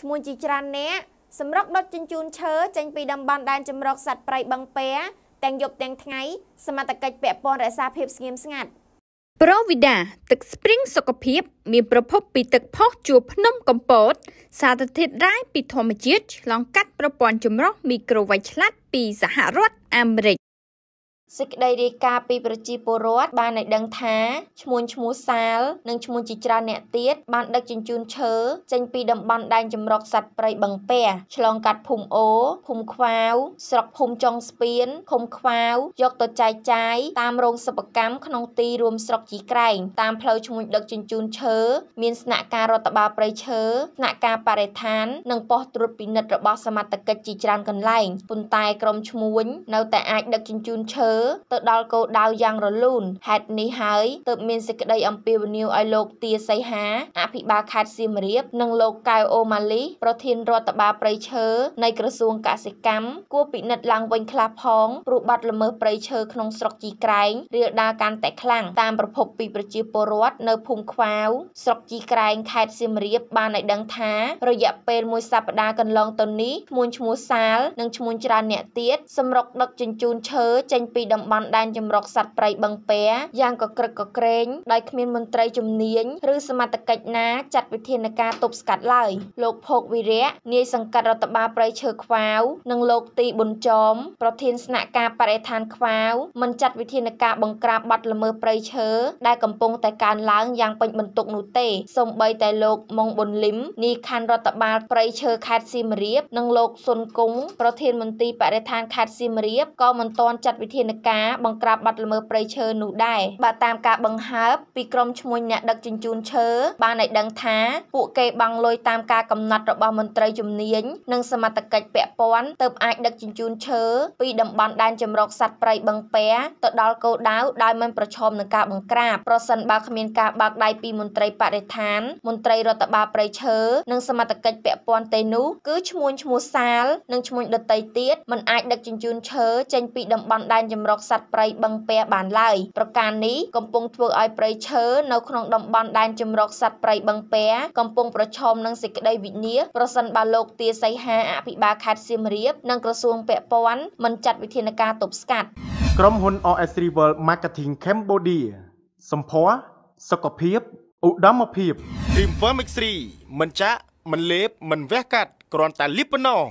ឈ្មោះជាច្រើនអ្នកសម្រុកដុតជញ្ជូនឈើចេញពីតំបន់ដែនចម្រុកសត្វព្រៃបឹងពែទាំងយប់ទាំងថ្ងៃ សមត្ថកិច្ចពាក់ព័ន្ធរក្សាភាពស្ងៀមស្ងាត់ប្រូវីដាទឹកស្ព្រីងសុខភាព មានប្រភពពីទឹកផុសជួរភ្នំកំពតសារធាតុរ៉ែពីធម្មជាតិឆ្លងកាត់ប្រព័ន្ធចម្រោះមីក្រូវ៉ៃឆ្លាតពីសហរដ្ឋអាមេរិកសេចក្តីរាយការណ៍ពីប្រជាពលរដ្ឋបានឲ្យដឹងថាឈ្មួញឈ្មោះសាលនិងឈ្មួញជាច្រើនអ្នកទៀតបានដឹកជញ្ជូនឈើចេញពីតំបន់ដែនចម្រុកសត្វព្រៃបឹងពះឆ្លងកាត់ភូមិអូភូមិខ្វាវស្រុកភូមិចុងស្ពានឃុំខ្វាវយកទៅចែកចាយតាមរោងសិប្បកម្មក្នុងទីរួមស្រុកជីក្រែងតាមផ្លូវឈ្មួញដឹកជញ្ជូនឈើមានស្នាក់ការរដ្ឋបាលព្រៃឈើស្នាក់ការបរិស្ថាន និងប៉ុស្តិ៍ត្រួតពិនិត្យរបស់សមត្ថកិច្ចជាច្រើនកន្លែងប៉ុន្តែក្រុមឈ្មួញនៅតែអាចដឹកជញ្ជូនឈើទៅដល់គោលដៅយ៉ាងរលូនហេតុនេះហើយទើបមានសេចក្តីអំពាវនាវឲ្យលោកទាសីហា អភិបាលខេត្តសៀមរាប និងលោកកៅអូម៉ាលីប្រធានរដ្ឋបាលព្រៃឈើនៃក្រសួងកសិកម្មគួរពិនិត្យឡើងវិញខ្លះផងព្រោះបាត់ល្មើសព្រៃឈើក្នុងស្រុកជីក្រែងរាលដាលកាន់តែខ្លាំងតាមប្រភពពីប្រជាពលរដ្ឋនៅភូមិខ្វាវស្រុកជីក្រែងខេត្តសៀមរាបបានឲ្យដឹងថារយៈពេលមួយសប្តាហ៍កន្លងទៅនេះឈ្មោះឈ្មោះសាល និងឈ្មោះច្រើនអ្នកទៀតសម្រុកដឹកជញ្ជូនឈើចេញពីដតំបន់ដែនចម្រុកសត្វព្រៃបឹងពែយ៉ាងកក្រឹកកក្រែងដោយគ្មានមន្ត្រីជំនាញឬសមត្ថកិច្ចណាចាត់វិធានការទប់ស្កាត់ឡើយលោកភោគវិរៈនាយសង្កាត់រដ្ឋបាលព្រៃឈើខ្វាវនិងលោកទីប៊ុនចោមប្រធានស្នាក់ការបរិស្ថានខ្វាវមិនចាត់វិធានការបង្ក្រាបបទល្មើសព្រៃឈើដែលកំពុងតែកើនឡើងយ៉ាងពេញបន្ទុកនោះទេសូម្បីតែលោកម៉ុងប៊ុនលឹមនាយខណ្ឌរដ្ឋបាលព្រៃឈើខេត្តសៀមរាប និងលោកសុនគង់ប្រធានមន្ត្រីបរិស្ថានខេត្តសៀមរាបក៏មិនទាន់ចាត់វិធាននៃការបង្ក្រាបបទល្មើសព្រៃឈើនោះដែរបើតាមការបង្ហើបពីក្រុមឈ្មួញអ្នកដឹកជញ្ជូនឈើបានឲ្យដឹងថា ពួកគេបង់លុយតាមការកំណត់របស់មន្ត្រីជំនាញនិងសមត្ថកិច្ចពាក់ព័ន្ធទើបអាចដឹកជញ្ជូនឈើពីតំបន់ដែនជំរកសត្វព្រៃបឹងពែទៅដល់គោលដៅដោយមិនប្រឈមនឹងការបង្ក្រាបប្រសិនបើគ្មានការបើកដៃពីមន្ត្រីបរិស្ថានមន្ត្រីរដ្ឋបាលព្រៃឈើនិង សមត្ថកិច្ចពាក់ព័ន្ធទេនោះគឺឈ្មួញឈ្មោះសាលនិងឈ្មួញដតីទៀតមិនអាចដឹកជញ្ជូនឈើចេញពីតំបន់ដែនជំរកសត្វព្រៃបឹងពែបានឡើយប្រការនេះកំពុងធ្វើឲ្យព្រៃឈើនៅក្នុងតំបន់ដែនជំរកសត្វព្រៃបឹងពែកំពុងប្រឈមនឹងសេចក្តីវិនាសប្រសិនបើលោក ទាសីហាអភិបាលខេត្តសៀមរាប និងក្រសួងពាក់ព័ន្ធមិនចាត់វិធានការទប់ស្កាត់ក្រុមហ៊ុន OS Rival Marketing Cambodia សម្ផស្សសុខភាពឧត្តមភាព Dream Firmix 3មិនចាក់មិនលេប មិនវះកាត់គ្រាន់តែលីបប៉ុណ្ណោះ